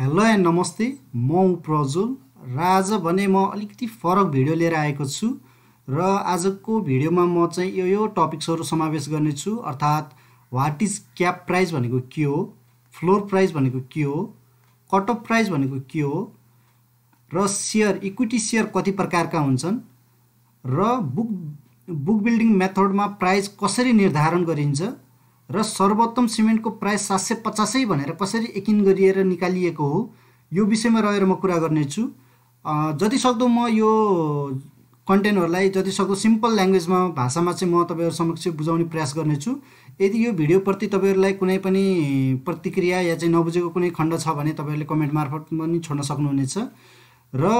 hello and नमस्ते म प्रजुल र आज भने म अलिकति फरक भिडियो लिएर आएको छु र आजको भिडियोमा म चाहिँ यो यो टपिक्सहरू समावेश गर्नेछु अर्थात् वाट इज क्याप प्राइस भनेको के हो फ्लोर प्राइस भनेको के हो कट अफ प्राइस भनेको के हो र सेयर इक्विटी सेयर कति प्रकारका हुन्छन् र बुक बुक बिल्डिङ मेथडमा प्राइस कसरी निर्धारण गरिन्छ र सर्वोत्तम सिमेन्टको प्राइस सात सय पचासै भनेर कसरी यकिन गरिएर निकालिएको हो यो विषयमा रहेर म कुरा गर्नेछु जतिसक्दो म यो कन्टेन्टहरूलाई जतिसक्दो सिम्पल ल्याङ्ग्वेजमा भाषामा चाहिँ म तपाईँहरू समक्ष बुझाउने प्रयास गर्नेछु यदि यो भिडियोप्रति तपाईँहरूलाई कुनै पनि प्रतिक्रिया या चाहिँ नबुझेको कुनै खण्ड छ भने तपाईँहरूले कमेन्ट मार्फत पनि छोड्न सक्नुहुनेछ र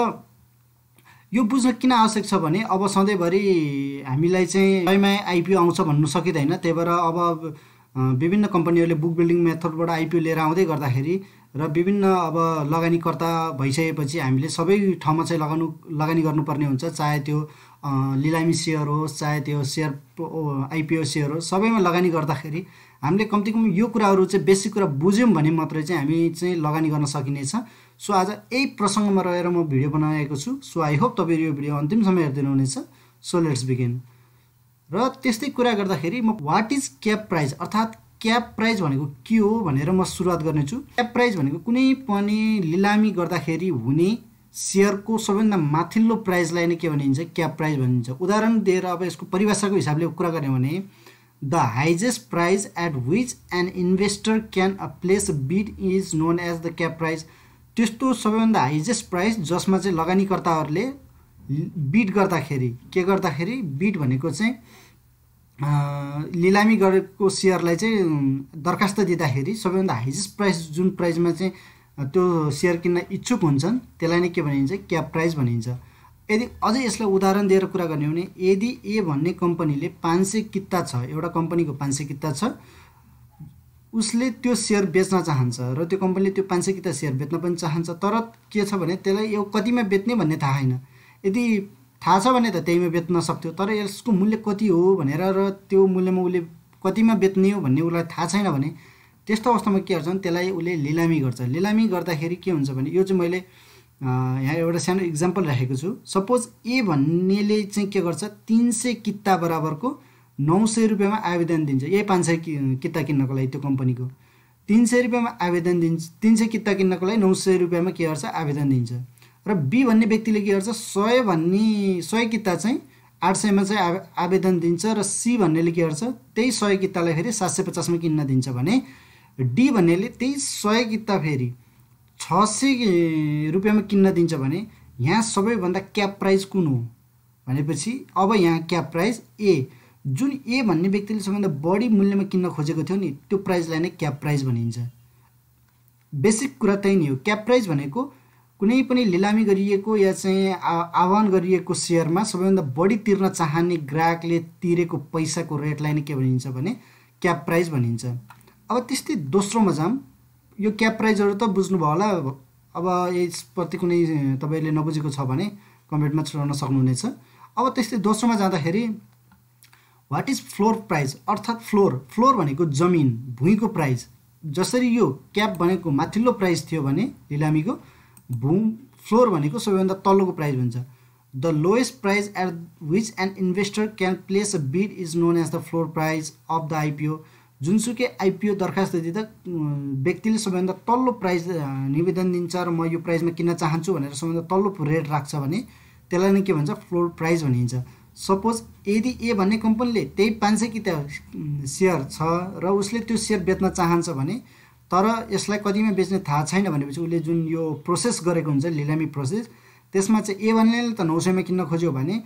यो बुझ्न किन आवश्यक छ भने अब सधैँभरि हामीलाई चाहिँ तयमा आइपिओ आउँछ भन्नु सकिँदैन त्यही भएर अब विभिन्न कम्पनीहरूले बुक बिल्डिङ मेथडबाट आइपिओ लिएर आउँदै गर्दाखेरि र विभिन्न अब लगानीकर्ता भइसकेपछि हामीले सबै ठाउँमा चाहिँ लगाउनु लगानी गर्नुपर्ने हुन्छ चाहे त्यो लिलामी सेयर होस् चाहे त्यो सेयर आइपिओ सेयर होस् सबैमा लगानी गर्दाखेरि हामीले कम्ती कम्ती यो कुराहरू चाहिँ बेसिक कुरा बुझ्यौँ भने मात्रै चाहिँ हामी चाहिँ लगानी गर्न सकिनेछ सो आज यही प्रसङ्गमा रहेर म भिडियो बनाएको छु सो आई होप तपाईँहरू यो भिडियो अन्तिमसम्म समय हुनेछ सो लेट्स बिगिन र त्यस्तै कुरा गर्दाखेरि म वाट इज क्याप प्राइज अर्थात् क्याप प्राइज भनेको के हो भनेर म सुरुवात गर्नेछु क्याप प्राइज भनेको कुनै पनि लिलामी गर्दाखेरि हुने सेयरको सबैभन्दा माथिल्लो प्राइजलाई नै के भनिन्छ क्याप प्राइज भनिन्छ उदाहरण दिएर अब यसको परिभाषाको हिसाबले कुरा गर्ने भने the highest price at which an investor can a place bid is known as the cap price त्यस्तो सबैभन्दा हाइजेस्ट प्राइस जसमा चाहिँ लगानीकर्ताहरूले बिट गर्दाखेरि के गर्दाखेरि बिट भनेको चाहिँ लिलामी गरेको सेयरलाई चाहिँ दरखास्त दिँदाखेरि सबैभन्दा हाइएस्ट प्राइस जुन प्राइसमा चाहिँ त्यो सेयर किन्न इच्छुक हुन्छन् त्यसलाई नै के भनिन्छ क्याप प्राइस भनिन्छ यदि अझै यसलाई उदाहरण दिएर कुरा गर्ने हो भने यदि ए भन्ने कम्पनीले पाँच सय किता छ एउटा कम्पनीको पाँच सय किता छ उसले त्यो सेयर बेच्न चाहन्छ र त्यो कम्पनीले त्यो पाँच सय किता सेयर बेच्न पनि चाहन्छ तर के छ भने त्यसलाई यो कतिमा बेच्ने भन्ने थाहा छैन यदि थाहा छ भने त त्यहीमा बेच्न सक्थ्यो तर यसको मूल्य कति हो भनेर र त्यो मूल्यमा उसले कतिमा बेच्ने हो भन्ने उसलाई थाहा छैन भने त्यस्तो अवस्थामा के गर्छ भने त्यसलाई उसले लिलामी गर्छ लिलामी गर्दाखेरि के हुन्छ भने यो चाहिँ मैले यहाँ एउटा सानो इक्जाम्पल राखेको छु सपोज ए भन्नेले चाहिँ के गर्छ तिन सय किता बराबरको नौ सय रुपियाँमा आवेदन दिन्छ यही पाँच सय किता किन्नको लागि त्यो कम्पनीको तिन सय रुपियाँमा आवेदन दिन्छ तिन सय किता किन्नको लागि नौ सय रुपियाँमा के गर्छ आवेदन दिन्छ र बी भन्ने व्यक्तिले के गर्छ सय भन्ने सय किता चाहिँ आठ सयमा चाहिँ आवेदन दिन्छ र सी भन्नेले के गर्छ त्यही सय कितालाई फेरि सात सय पचासमा किन्न दिन्छ भने डी भन्नेले त्यही सय किता फेरि छ सय रुपियाँमा किन्न दिन्छ भने यहाँ सबैभन्दा क्याप प्राइज कुन हो भनेपछि अब यहाँ क्याप प्राइज ए जुन ए भन्ने व्यक्तिले सबैभन्दा बढी मूल्यमा किन्न खोजेको थियो नि त्यो प्राइजलाई नै क्याप प्राइज भनिन्छ बेसिक कुरा त्यही नै हो क्याप प्राइज भनेको कुनै पनि लिलामी गरिएको या चाहिँ आह्वान गरिएको सेयरमा सबैभन्दा बढी तिर्न चाहने ग्राहकले तिरेको पैसाको रेटलाई नै के भनिन्छ भने क्याप प्राइज भनिन्छ अब त्यस्तै दोस्रोमा जाऊँ यो क्याप प्राइजहरू त बुझ्नुभयो होला अब यसप्रति कुनै तपाईँले नबुझेको छ भने कमेन्टमा छुटाउन सक्नुहुनेछ अब त्यस्तै दोस्रोमा जाँदाखेरि वाट इज फ्लोर प्राइज अर्थात् फ्लोर फ्लोर भनेको जमिन भुइँको प्राइज जसरी यो क्याप भनेको माथिल्लो प्राइज थियो भने लिलामीको भुम फ्लोर भनेको सबैभन्दा तल्लोको प्राइस भन्छ the lowest price at which an investor can place a bid is known as the floor price of the IPO जुनसुकै आइपिओ दरखास्त दिँदा व्यक्तिले सबैभन्दा तल्लो प्राइज निवेदन दिन्छ र म यो प्राइजमा किन्न चाहन्छु भनेर सबैभन्दा तल्लो रेट राख्छ भने त्यसलाई नै के भन्छ फ्लोर प्राइज भनिन्छ सपोज यदि ए भन्ने कम्पनीले त्यही पाँच सय किता सेयर छ र उसले त्यो सेयर बेच्न चाहन्छ भने तर यसलाई कतिमा बेच्ने थाहा छैन भनेपछि उसले जुन यो प्रोसेस गरेको हुन्छ लिलामी प्रोसेस त्यसमा चाहिँ ए भन्नेले त नौ सयमा किन्न खोज्यो भने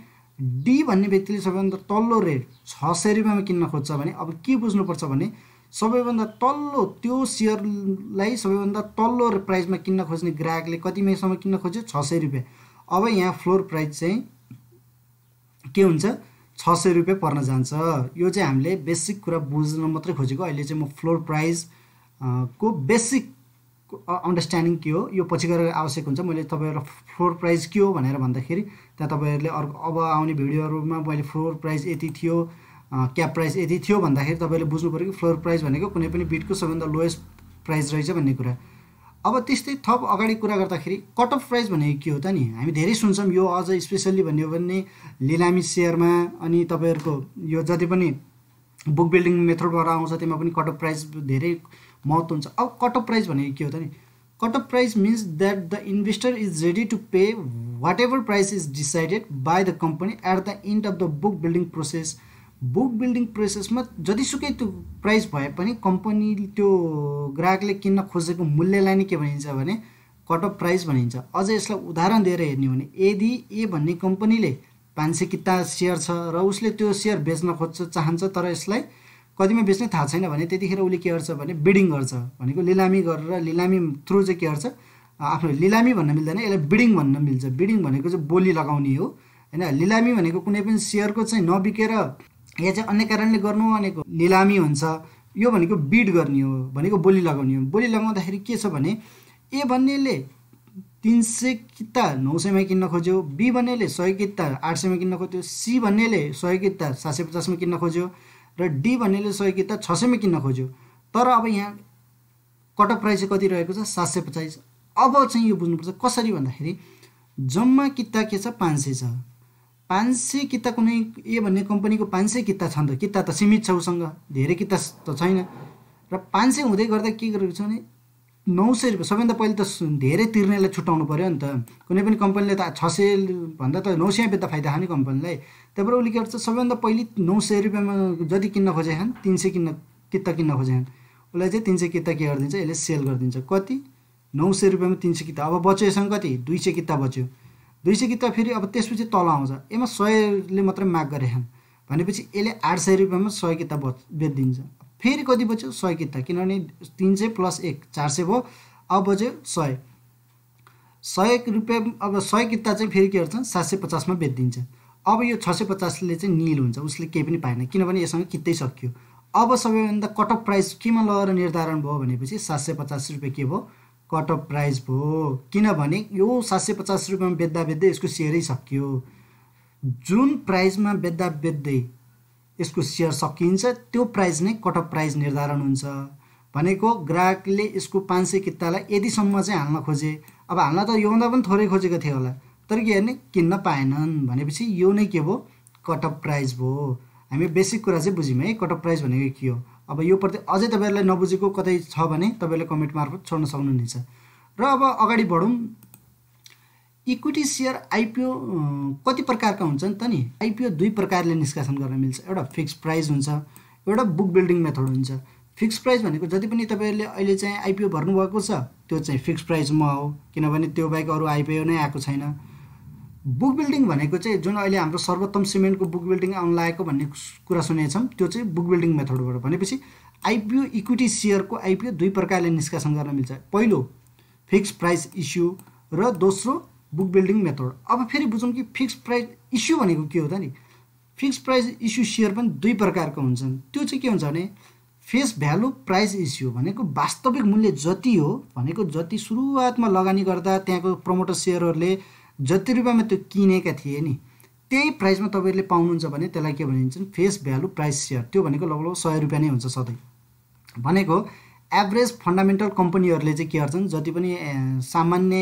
डी भन्ने व्यक्तिले सबैभन्दा तल्लो रेट छ सय रुपियाँमा किन्न खोज्छ भने अब के बुझ्नुपर्छ भने सबैभन्दा तल्लो त्यो सेयरलाई सबैभन्दा तल्लो प्राइसमा किन्न खोज्ने ग्राहकले कतिमासम्म किन्न खोज्यो छ सय रुपियाँ अब यहाँ फ्लोर प्राइस चाहिँ के हुन्छ छ सय रुपियाँ पर्न जान्छ यो चाहिँ हामीले बेसिक कुरा बुझ्न मात्रै खोजेको अहिले चाहिँ म फ्लोर प्राइस को बेसिक अन्डरस्ट्यान्डिङ के हो यो पछि गएर आवश्यक हुन्छ मैले तपाईँहरूलाई फ्लोर प्राइस के हो भनेर भन्दाखेरि त्यहाँ तपाईँहरूले अर्को अब आउने भिडियोहरूमा मैले फ्लोर प्राइस यति थियो क्याप प्राइस यति थियो भन्दाखेरि तपाईँले बुझ्नु पऱ्यो कि फ्लोर प्राइस भनेको कुनै पनि बिटको सबैभन्दा लोएस्ट प्राइस रहेछ भन्ने कुरा अब त्यस्तै थप अगाडि कुरा गर्दाखेरि कट अफ प्राइस भनेको के हो त नि हामी धेरै सुन्छौँ यो अझ स्पेसल्ली भन्यो भने लिलामी सेयरमा अनि तपाईँहरूको यो जति पनि बुक बिल्डिङ मेथडबाट आउँछ त्यसमा पनि कट अफ प्राइस धेरै महत्त्व हुन्छ अब कट अफ प्राइस भनेको के हो त नि cut off price means that the investor is ready to pay whatever price is decided by the company at the end of the book building process book building प्रोसेसमा जतिसुकै त्यो price भए पनि कम्पनी त्यो ग्राहकले किन्न खोजेको मूल्यलाई नै के भनिन्छ भने कट अफ प्राइस भनिन्छ अझ यसलाई उदाहरण दिएर हेर्ने हो भने यदि ए भन्ने कम्पनीले पाँच सय किता सेयर छ र उसले त्यो सेयर बेच्न खोज्छ चाहन्छ तर यसलाई कतिमा बेच्ने थाहा छैन भने त्यतिखेर उसले के गर्छ भने बिडिङ गर्छ भनेको लिलामी गरेर लिलामी थ्रु चाहिँ के गर्छ आफ्नो लिलामी भन्न मिल्दैन यसलाई बिडिङ भन्न मिल्छ बिडिङ भनेको चाहिँ बोली लगाउने हो होइन लिलामी भनेको कुनै पनि सेयरको चाहिँ नबिकेर या चाहिँ अन्य कारणले गर्नु भनेको लिलामी हुन्छ यो भनेको बिड गर्ने हो भनेको बोली लगाउने हो बोली लगाउँदाखेरि के छ भने ए भन्नेले तिन सय किता नौ सयमा किन्न खोज्यो बी भन्नेले सय किता आठ सयमा किन्न खोज्यो सी भन्नेले सय किता सात सय पचासमा किन्न खोज्यो र डी भन्नेले सय कि त छ सयमै किन्न खोज्यो तर अब यहाँ कट प्राइस चाहिँ कति रहेको छ सात सय पचास अब चाहिँ यो बुझ्नुपर्छ कसरी भन्दाखेरि जम्मा किता के छ पाँच सय छ पाँच सय किता कुनै ए भन्ने कम्पनीको पाँच सय किता छन् त किता त सीमित छ उसँग धेरै किता त छैन र पाँच सय हुँदै गर्दा के गरेको छ भने नौ सय रुपियाँ सबैभन्दा पहिले त धेरै तिर्नेलाई छुट्याउनु पऱ्यो नि त कुनै पनि कम्पनीले त छ सय भन्दा त नौ सय बेच्दा फाइदा खाने कम्पनीलाई त्यहाँबाट उसले के गर्छ सबैभन्दा पहिले नौ सय रुपियाँमा जति किन्न खोजे खान् तिन सय किन्न किता किन्न खोजे छन् उसलाई चाहिँ तिन सय किता के गरिदिन्छ यसले सेल गरिदिन्छ कति नौ सय रुपियाँमा तिन सय किता अब बच्यो कति दुई सय किता बच्यो दुई सय किता फेरि अब त्यसपछि तल आउँछ यसमा सयले मात्रै माग गरे खान् भनेपछि यसले आठ सय रुपियाँमा सय किता बच बेचिदिन्छ फेरि कति बज्यो सय किता किनभने तिन सय प्लस एक चार सय भयो अब बज्यो सय सय रुपियाँ अब सय किता चाहिँ फेरि के गर्छ सात सय पचासमा बेचिदिन्छ अब यो छ सय पचासले चाहिँ निल हुन्छ उसले केही पनि पाएन किनभने यससँग कित्तै सकियो अब सबैभन्दा कट अफ प्राइस केमा लगेर निर्धारण भयो भनेपछि सात सय पचास रुपियाँ के भयो कट अफ प्राइस भयो किनभने यो सात सय पचास रुपियाँमा बेच्दा बेच्दै यसको सेयरै सकियो जुन प्राइसमा बेच्दा बेच्दै यसको सेयर सकिन्छ त्यो प्राइस नै कट अफ प्राइस निर्धारण हुन्छ भनेको ग्राहकले यसको पाँच सय कितालाई यदिसम्म चाहिँ हाल्न खोजे अब हाल्न त योभन्दा पनि थोरै खोजेको थियो होला तर के हेर्ने किन्न पाएनन् भनेपछि यो नै के भयो कट अफ प्राइस भयो हामी बेसिक कुरा चाहिँ बुझ्यौँ है कट अफ प्राइस भनेको के हो अब यो प्रति अझै तपाईँहरूलाई नबुझेको कतै छ भने तपाईँले कमेन्ट मार्फत छोड्न सक्नुहुनेछ र अब अगाडि बढौँ इक्विटी सेयर आइपिओ कति प्रकारका हुन्छन् त नि आइपिओ दुई प्रकारले निष्कासन गर्न मिल्छ एउटा फिक्स प्राइस हुन्छ एउटा बुक बिल्डिङ मेथड हुन्छ फिक्स प्राइस भनेको जति पनि तपाईँहरूले अहिले चाहिँ आइपिओ भर्नुभएको छ त्यो चाहिँ फिक्स प्राइसमा हो किनभने त्यो बाहेक अरू आइपिओ नै आएको छैन बुक बिल्डिङ भनेको चाहिँ जुन अहिले हाम्रो सर्वोत्तम सिमेन्टको बुक बिल्डिङ आउनु लागेको भन्ने कुरा सुनेको छौँ त्यो चाहिँ बुक बिल्डिङ मेथडबाट भनेपछि आइपिओ इक्विटी सेयरको आइपिओ दुई प्रकारले निष्कासन गर्न मिल्छ पहिलो फिक्स प्राइस इस्यु र दोस्रो बुक बिल्डिङ मेथड अब फेरि बुझौँ कि फिक्स प्राइस इस्यु भनेको के हो त नि फिक्स प्राइस इस्यु सेयर पनि दुई प्रकारको हुन्छन् त्यो चाहिँ के हुन्छ भने फेस भ्यालु प्राइस इस्यु भनेको वास्तविक मूल्य जति हो भनेको जति सुरुवातमा लगानी गर्दा त्यहाँको प्रमोटर सेयरहरूले जति रुपियाँमा त्यो किनेका थिए नि त्यही प्राइसमा तपाईँहरूले पाउनुहुन्छ भने त्यसलाई के भनिन्छ फेस भ्यालु प्राइस सेयर त्यो भनेको लगभग सय रुपियाँ नै हुन्छ सधैँ भनेको एभरेज फन्डामेन्टल कम्पनीहरूले चाहिँ के गर्छन् जति पनि सामान्य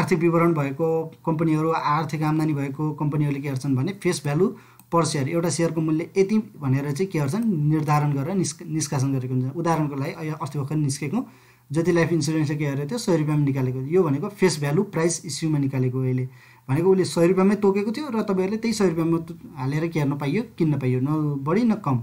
आर्थिक विवरण भएको कम्पनीहरू आर्थिक आम्दानी भएको कम्पनीहरूले के गर्छन् भने फेस भ्यालु पर सेयर एउटा सेयरको मूल्य यति भनेर चाहिँ के गर्छन् निर्धारण गरेर निस्क निष्कासन गरेको हुन्छ उदाहरणको लागि अस्ति भर्खर निस्केको जति लाइफ इन्सुरेन्सले के गरेको थियो सय रुपियाँमा निकालेको यो भनेको फेस भ्यालु प्राइस इस्युमा निकालेको अहिले भनेको उसले सय रुपियाँमै तोकेको थियो र तपाईँहरूले त्यही सय रुपियाँमा हालेर के हेर्न पाइयो किन्न पाइयो न बढी न कम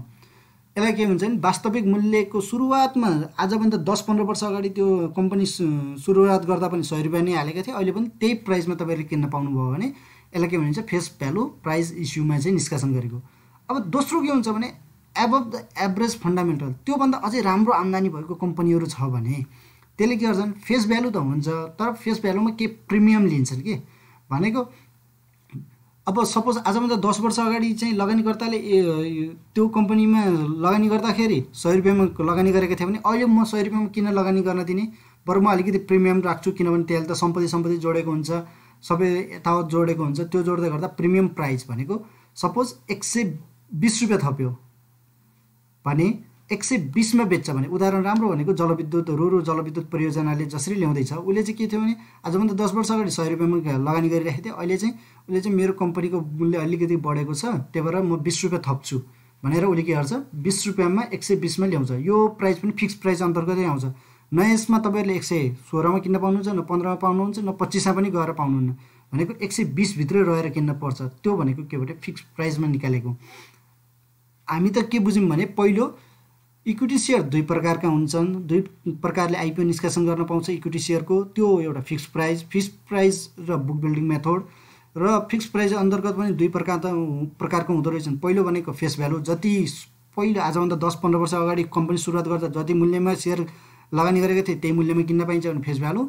यसलाई के हुन्छ भने वास्तविक मूल्यको सुरुवातमा आजभन्दा दस पन्ध्र वर्ष अगाडि त्यो कम्पनी सुरुवात गर्दा पनि सय रुपियाँ नै हालेका थिए अहिले पनि त्यही प्राइसमा तपाईँले किन्न पाउनुभयो भने यसलाई के भनिन्छ फेस भ्यालु प्राइस इस्युमा चाहिँ निष्कासन गरेको अब दोस्रो के हुन्छ भने एबभ द एभरेज फन्डामेन्टल त्योभन्दा अझै राम्रो आम्दानी भएको कम्पनीहरू छ भने त्यसले के गर्छन् फेस भ्यालु त हुन्छ तर फेस भ्यालुमा के प्रिमियम लिन्छन् कि भनेको अब सपोज आजभन्दा दस वर्ष अगाडि चाहिँ लगानीकर्ताले त्यो कम्पनीमा लगानी गर्दाखेरि सय रुपियाँमा लगानी गरेको थिए भने अहिले म सय रुपियाँमा किन लगानी गर्न दिने बरु म अलिकति प्रिमियम राख्छु किनभने त्यसले त सम्पत्ति सम्पत्ति जोडेको हुन्छ सबै यतावत जोडेको हुन्छ त्यो जोड्दै गर्दा प्रिमियम प्राइस भनेको सपोज एक सय बिस रुपियाँ थप्यो भने एक सय बिसमा बेच्छ भने उदाहरण राम्रो भनेको जलविद्युत रुरु जलविद्युत परियोजनाले जसरी ल्याउँदैछ उसले चाहिँ के थियो भने आजभन्दा दस वर्ष अगाडि सय रुपियाँमा लगानी गरिरहेको थियो अहिले चाहिँ उसले चाहिँ मेरो कम्पनीको मूल्य अलिकति बढेको छ त्यही भएर म बिस रुपियाँ थप्छु भनेर उसले के गर्छ बिस रुपियाँमा एक सय बिसमा ल्याउँछ यो प्राइस पनि फिक्स प्राइस अन्तर्गतै आउँछ न यसमा तपाईँहरूले एक सय सोह्रमा किन्न पाउनुहुन्छ न पन्ध्रमा पाउनुहुन्छ न पच्चिसमा पनि गएर पाउनुहुन्न भनेको एक सय बिसभित्रै रहेर किन्न पर्छ त्यो भनेको के भने फिक्स प्राइसमा निकालेको हामी त के बुझ्यौँ भने पहिलो इक्विटी सेयर दुई प्रकारका हुन्छन् दुई प्रकारले आइपिओ निष्कासन गर्न पाउँछ इक्विटी सेयरको त्यो एउटा फिक्स प्राइस फिक्स प्राइस र बुक बिल्डिङ मेथड र फिक्स प्राइस अन्तर्गत पनि दुई प्रकार त प्रकारको हुँदो रहेछन् पहिलो भनेको फेस भ्यालु जति पहिलो आजभन्दा दस पन्ध्र वर्ष अगाडि कम्पनी सुरुवात गर्दा जति मूल्यमा सेयर लगानी गरेको थिएँ त्यही मूल्यमा किन्न पाइन्छ भने फेस भ्यालु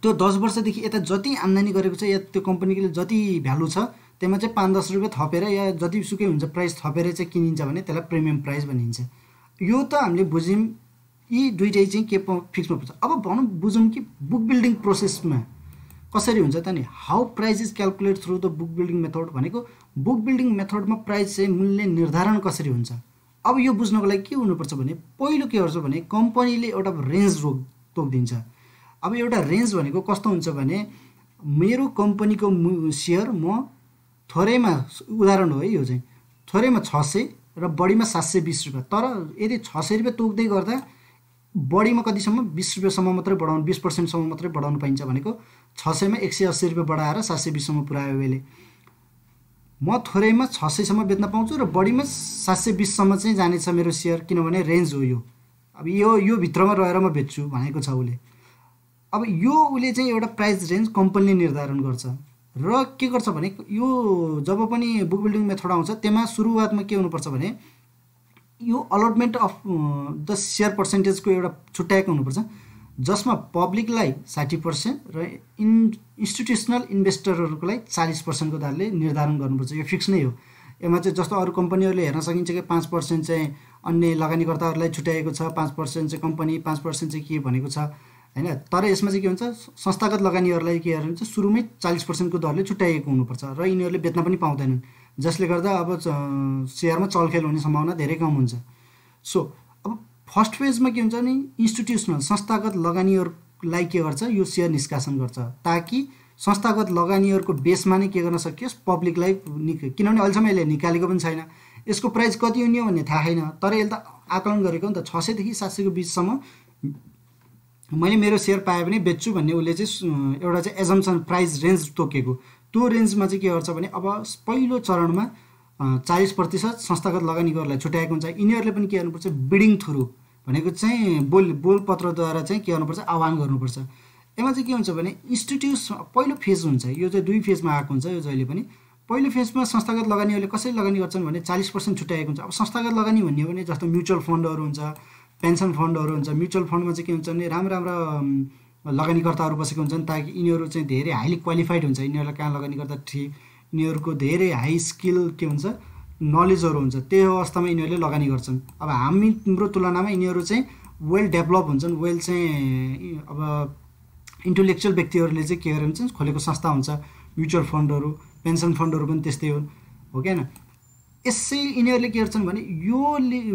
त्यो दस वर्षदेखि यता जति आम्दानी गरेको छ या त्यो कम्पनीको जति भ्यालु छ त्यसमा चाहिँ पाँच दस रुपियाँ थपेर या जतिसुकै हुन्छ प्राइस थपेर चाहिँ किनिन्छ भने त्यसलाई प्रिमियम प्राइस भनिन्छ यो त हामीले बुझ्यौँ यी दुइटै चाहिँ के फिक्समा पर्छ अब भनौँ बुझौँ कि बुक बिल्डिङ प्रोसेसमा कसरी हुन्छ त नि how price is calculate through the book building method भनेको बुक बिल्डिङ मेथडमा प्राइस चाहिँ मूल्य निर्धारण कसरी हुन्छ अब यो बुझ्नको लागि के हुनुपर्छ भने पहिलो के गर्छ भने कम्पनीले एउटा रेन्ज रोक तोकिदिन्छ अब एउटा रेन्ज भनेको कस्तो हुन्छ भने मेरो कम्पनीको सेयर म थोरैमा उदाहरण हो है यो चाहिँ थोरैमा छ सय र बढीमा सात सय बिस रुपियाँ तर यदि छ सय रुपियाँ तोक्दै गर्दा बढीमा कतिसम्म बिस रुपियाँसम्म मात्रै बढाउनु बिस पर्सेन्टसम्म मात्रै बढाउनु पाइन्छ भनेको छ सयमा एक सय अस्सी रुपियाँ बढाएर सात सय बिससम्म पुऱ्यायो यसले म थोरैमा छ सयसम्म बेच्न पाउँछु र बढीमा सात सय बिससम्म चाहिँ जानेछ मेरो सेयर किनभने रेन्ज हो यो अब यो यो भित्रमा रहेर म बेच्छु भनेको छ उसले अब यो उसले चाहिँ एउटा प्राइस रेन्ज कम्पनीले निर्धारण गर्छ र के गर्छ भने यो जब पनि बुक बिल्डिङ मेथड आउँछ त्यसमा सुरुवातमा के हुनुपर्छ भने यो अलोटमेन्ट अफ द सेयर पर्सेन्टेजको एउटा छुट्याएको हुनुपर्छ जसमा पब्लिकलाई साठी पर्सेन्ट र इन इन्स्टिट्युसनल इन्भेस्टरहरूको लागि चालिस पर्सेन्टको दरले निर्धारण गर्नुपर्छ यो फिक्स नै हो यसमा चाहिँ जस्तो अरू कम्पनीहरूले हेर्न सकिन्छ कि पाँच पर्सेन्ट चाहिँ अन्य लगानीकर्ताहरूलाई छुट्याएको छ पाँच पर्सेन्ट चाहिँ कम्पनी पाँच पर्सेन्ट चाहिँ के भनेको छ होइन तर यसमा चाहिँ के हुन्छ संस्थागत लगानीहरूलाई के हुन्छ सुरुमै चालिस पर्सेन्टको दरले छुट्याइएको हुनुपर्छ र यिनीहरूले बेच्न पनि पाउँदैनन् जसले गर्दा अब सेयरमा चलखेल हुने सम्भावना धेरै कम हुन्छ सो अब फर्स्ट फेजमा के हुन्छ भने इन्स्टिट्युसनल संस्थागत लगानीहरूलाई के गर्छ यो सेयर निष्कासन गर्छ ताकि संस्थागत लगानीहरूको बेसमा नै के गर्न सकियोस् पब्लिकलाई निक किनभने अहिलेसम्म यसले निकालेको पनि छैन यसको प्राइस कति हुने हो भन्ने थाहा छैन तर यसले त आकलन गरेको नि त छ सयदेखि सात सयको बिचसम्म मैले मेरो सेयर पाएँ भने बेच्छु भन्ने उसले चाहिँ एउटा चाहिँ एजम्सन प्राइस रेन्ज तोकेको त्यो रेन्जमा चाहिँ के गर्छ भने अब पहिलो चरणमा चालिस प्रतिशत संस्थागत लगानीकोहरूलाई छुट्याएको हुन्छ यिनीहरूले पनि के गर्नुपर्छ बिडिङ थ्रु भनेको चाहिँ बोल बोलपत्रद्वारा चाहिँ के गर्नुपर्छ आह्वान गर्नुपर्छ यसमा चाहिँ के हुन्छ भने इन्स्टिट्युस पहिलो फेज हुन्छ यो चाहिँ दुई फेजमा आएको हुन्छ यो जहिले पनि पहिलो फेजमा संस्थागत लगानीहरूले कसरी लगानी गर्छन् भने चालिस पर्सेन्ट छुट्याएको हुन्छ अब संस्थागत लगानी भन्यो भने जस्तो म्युचुअल फन्डहरू हुन्छ पेन्सन फन्डहरू हुन्छ म्युचुअल फन्डमा चाहिँ के हुन्छ भने राम्रो राम्रो लगानीकर्ताहरू बसेको हुन्छन् ताकि यिनीहरू चाहिँ धेरै हाइली क्वालिफाइड हुन्छ यिनीहरूलाई कहाँ लगानी गर्दा ठिक यिनीहरूको धेरै हाई स्किल के हुन्छ नलेजहरू हुन्छ त्यही अवस्थामा यिनीहरूले लगानी गर्छन् अब हाम्रो तुलनामा यिनीहरू चाहिँ वेल डेभलप हुन्छन् वेल चाहिँ अब इन्टेलेक्चुअल व्यक्तिहरूले चाहिँ के गरेर खोलेको संस्था हुन्छ म्युचुअल फन्डहरू पेन्सन फन्डहरू पनि त्यस्तै हुन् हो क्या यसै यिनीहरूले के गर्छन् भने यो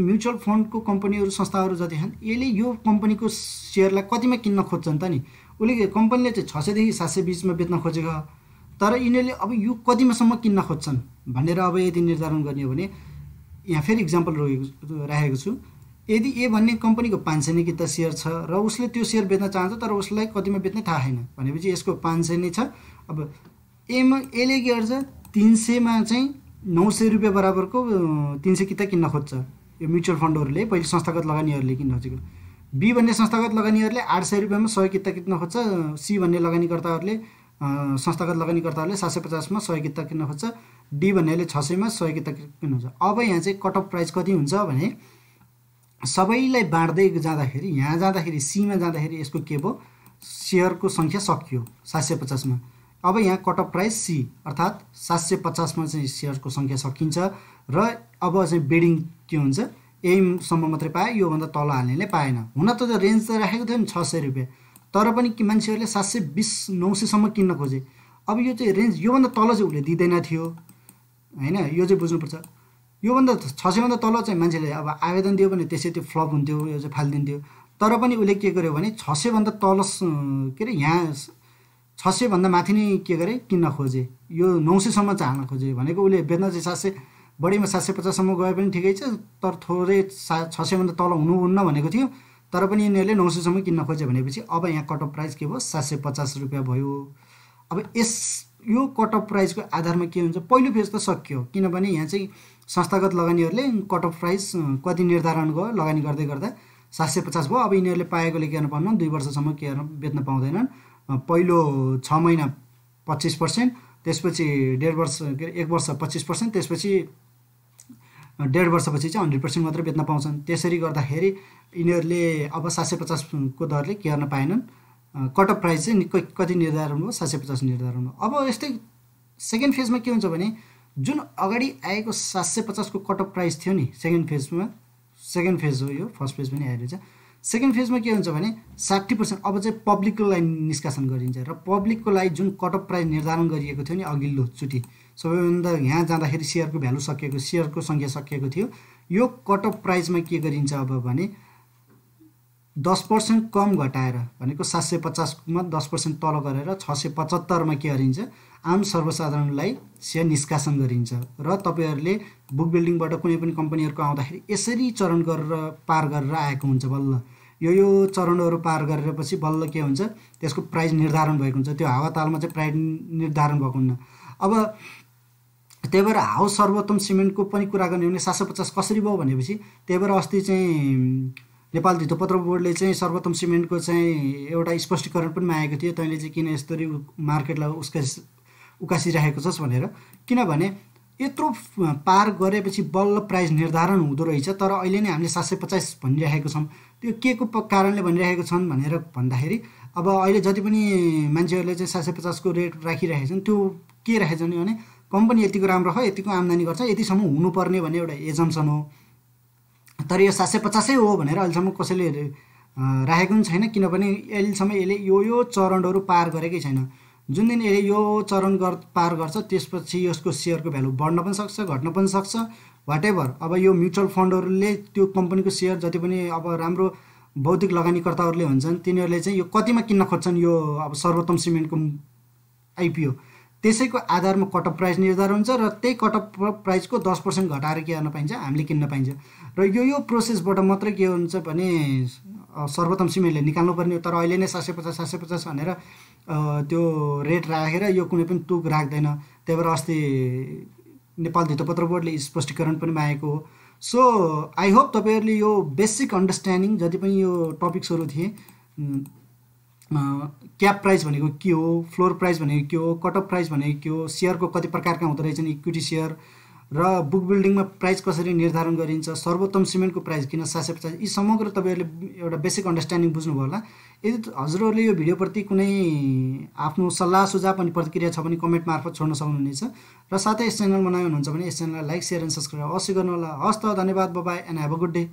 म्युचुअल फन्डको कम्पनीहरू संस्थाहरू जति छन् यसले यो कम्पनीको सेयरलाई कतिमा किन्न खोज्छन् त नि उसले कम्पनीले चाहिँ छ सयदेखि सात सय बिचमा बेच्न खोजेको तर यिनीहरूले अब यो कतिमासम्म किन्न खोज्छन् भनेर अब यदि निर्धारण गर्ने हो भने यहाँ फेरि इक्जाम्पल रोकेको राखेको छु यदि ए भन्ने कम्पनीको पाँच सय नै किता सेयर छ र उसले त्यो सेयर बेच्न चाहन्छ तर उसलाई कतिमा बेच्ने थाहा छैन भनेपछि यसको पाँच सय नै छ अब एमा यसले के गर्छ तिन सयमा चाहिँ नौ सय रुपियाँ बराबरको तिन सय किता किन्न खोज्छ यो म्युचुअल फन्डहरूले पहिले संस्थागत लगानीहरूले किन्न खोजेको बी भन्ने संस्थागत लगानीहरूले आठ सय रुपियाँमा सय किता किन्न खोज्छ सी भन्ने लगानीकर्ताहरूले संस्थागत लगानीकर्ताहरूले सात सय पचासमा सय किता किन्न खोज्छ डी भन्नेले छ सयमा सय किता किन्न खोज्छ अब यहाँ चाहिँ कट अफ प्राइस कति हुन्छ भने सबैलाई बाँड्दै जाँदाखेरि यहाँ जाँदाखेरि सीमा जाँदाखेरि यसको के भयो सेयरको सङ्ख्या सकियो सात सय पचासमा अब यहाँ कट अफ प्राइस सी अर्थात् सात सय पचासमा चाहिँ सेयरको सङ्ख्या सकिन्छ र अब चाहिँ बेडिङ के हुन्छ एमसम्म मात्रै पायो योभन्दा तल हाल्नेले पाएन हुन त रेन्ज त राखेको थियो नि छ सय रुपियाँ तर पनि कि मान्छेहरूले सात सय बिस नौ सयसम्म किन्न खोजे अब यो चाहिँ रेन्ज योभन्दा तल चाहिँ उसले दिँदैन थियो होइन यो चाहिँ बुझ्नुपर्छ योभन्दा छ सयभन्दा तल चाहिँ मान्छेले अब आवेदन दियो भने त्यसै त्यो फ्लप हुन्थ्यो यो चाहिँ फालिदिन्थ्यो तर पनि उसले के गर्यो भने छ सयभन्दा तल के अरे यहाँ छ सयभन्दा माथि नै के गरे किन्न खोजे यो नौ सयसम्म चाहन खोजेँ भनेको उसले बेच्न चाहिँ सात सय बढीमा सात सय पचाससम्म गए पनि ठिकै छ तर थोरै सा छ सयभन्दा तल हुनुहुन्न भनेको थियो तर पनि यिनीहरूले नौ सयसम्म किन्न खोजे भनेपछि अब यहाँ कट अफ प्राइस के भयो सात सय पचास रुपियाँ भयो अब यस यो कट अफ प्राइसको आधारमा के हुन्छ पहिलो फेज त सकियो किनभने यहाँ चाहिँ संस्थागत लगानीहरूले कट अफ प्राइस कति निर्धारण गयो लगानी गर्दै गर्दा सात सय पचास भयो अब यिनीहरूले पाएकोले के गर्नु पाउनु दुई वर्षसम्म के गर्नु बेच्न पाउँदैनन् पहिलो छ महिना पच्चिस पर्सेन्ट त्यसपछि डेढ वर्ष के एक वर्ष पच्चिस पर्सेन्ट त्यसपछि डेढ वर्षपछि चाहिँ हन्ड्रेड पर्सेन्ट मात्रै बेच्न पाउँछन् त्यसरी गर्दाखेरि यिनीहरूले अब सात सय पचासको दरले के गर्न पाएनन् कट अफ प्राइस चाहिँ कति निर्धारण भयो सात सय पचास निर्धारण भयो अब यस्तै सेकेन्ड फेजमा के हुन्छ भने जुन अगाडि आएको सात सय पचासको कट अफ प्राइस थियो नि सेकेन्ड फेजमा सेकेन्ड फेज हो यो फर्स्ट फेज पनि आइरहेछ सेकेन्ड फेजमा के हुन्छ भने साठी पर्सेन्ट अब चाहिँ पब्लिकको लागि निष्कासन गरिन्छ र पब्लिकको लागि जुन कट अफ प्राइस निर्धारण गरिएको थियो नि अघिल्लो अघिल्लोचोटि सबैभन्दा यहाँ जाँदाखेरि सेयरको भ्यालु सकिएको सेयरको सङ्ख्या सकिएको थियो यो कट अफ प्राइसमा के गरिन्छ अब भने दस पर्सेन्ट कम घटाएर भनेको सात सय पचासमा दस पर्सेन्ट तल गरेर छ सय पचहत्तरमा के गरिन्छ आम सर्वसाधारणलाई सेयर निष्कासन गरिन्छ र तपाईँहरूले बुक बिल्डिङबाट कुनै पनि कम्पनीहरूको आउँदाखेरि यसरी चरण गरेर पार गरेर आएको हुन्छ बल्ल यो यो चरणहरू पार गरेर पछि बल्ल के हुन्छ त्यसको प्राइस निर्धारण भएको हुन्छ त्यो हावातालमा चाहिँ प्राइज निर्धारण भएको हुन्न अब त्यही भएर हाउस सर्वोत्तम सिमेन्टको पनि कुरा गर्ने हो भने सात सय पचास कसरी भयो भनेपछि त्यही भएर अस्ति चाहिँ नेपाल धितोपत्र बोर्डले चाहिँ सर्वोत्तम सिमेन्टको चाहिँ एउटा स्पष्टीकरण पनि मागेको थियो तैँले चाहिँ किन यस्तरी मार्केटलाई उसका उकासिराखेको छस् भनेर किनभने यत्रो पार गरेपछि बल्ल प्राइस निर्धारण हुँदो रहेछ तर अहिले नै हामीले सात सय पचास भनिरहेको छौँ त्यो के को कारणले भनिरहेको छन् भनेर भन्दाखेरि अब अहिले जति पनि मान्छेहरूले चाहिँ सात सय पचासको रेट राखिरहेका छन् त्यो के राखेको छन् भने कम्पनी यतिको राम्रो छ यतिको आम्दानी गर्छ यतिसम्म हुनुपर्ने भन्ने एउटा एजम्सन हो तर यो सात सय पचासै हो भनेर अहिलेसम्म कसैले राखेको पनि छैन किनभने अहिलेसम्म यसले यो यो चरणहरू पार गरेकै छैन जुन दिन यसले यो चरण गर् पार गर्छ त्यसपछि यसको सेयरको भ्यालु बढ्न पनि सक्छ घट्न पनि सक्छ वाट एभर अब यो म्युचुअल फन्डहरूले त्यो कम्पनीको सेयर जति पनि अब राम्रो बौद्धिक लगानीकर्ताहरूले हुन्छन् तिनीहरूले चाहिँ यो कतिमा किन्न खोज्छन् यो अब सर्वोत्तम सिमेन्टको आइपिओ त्यसैको आधारमा कटअप प्राइस निर्धारण हुन्छ र त्यही कटअप प्राइसको दस पर्सेन्ट घटाएर के गर्न पाइन्छ हामीले किन्न पाइन्छ र यो यो प्रोसेसबाट मात्रै के हुन्छ भने सर्वोत्तम सिमेन्टले निकाल्नुपर्ने हो तर अहिले नै सात सय पचास सात सय पचास भनेर त्यो रेट राखेर यो कुनै पनि टुक राख्दैन त्यही भएर अस्ति नेपाल धितोपत्र बोर्डले स्पष्टीकरण पनि मागेको हो सो आई होप तपाईँहरूले यो बेसिक अन्डरस्ट्यान्डिङ जति पनि यो टपिक्सहरू थिए क्याप प्राइस भनेको के हो फ्लोर प्राइस भनेको के हो कटअप प्राइस भनेको के हो सेयरको कति प्रकारका हुँदो रहेछन् इक्विटी सेयर र बुक बिल्डिङमा प्राइस कसरी निर्धारण गरिन्छ सर्वोत्तम सिमेन्टको प्राइस किन सात सय पचास यी समग्र तपाईँहरूले एउटा बेसिक अन्डरस्ट्यान्डिङ बुझ्नुभयो होला यदि हजुरहरूले यो भिडियोप्रति कुनै आफ्नो सल्लाह सुझाव अनि प्रतिक्रिया छ भने कमेन्ट मार्फत छोड्न सक्नुहुनेछ र साथै यस च्यानल बनायो हुनुहुन्छ भने यस च्यानललाई लाइक सेयर एन्ड सब्सक्राइब अवश्य गर्नुहोला हस् त धन्यवाद bye bye and have a good day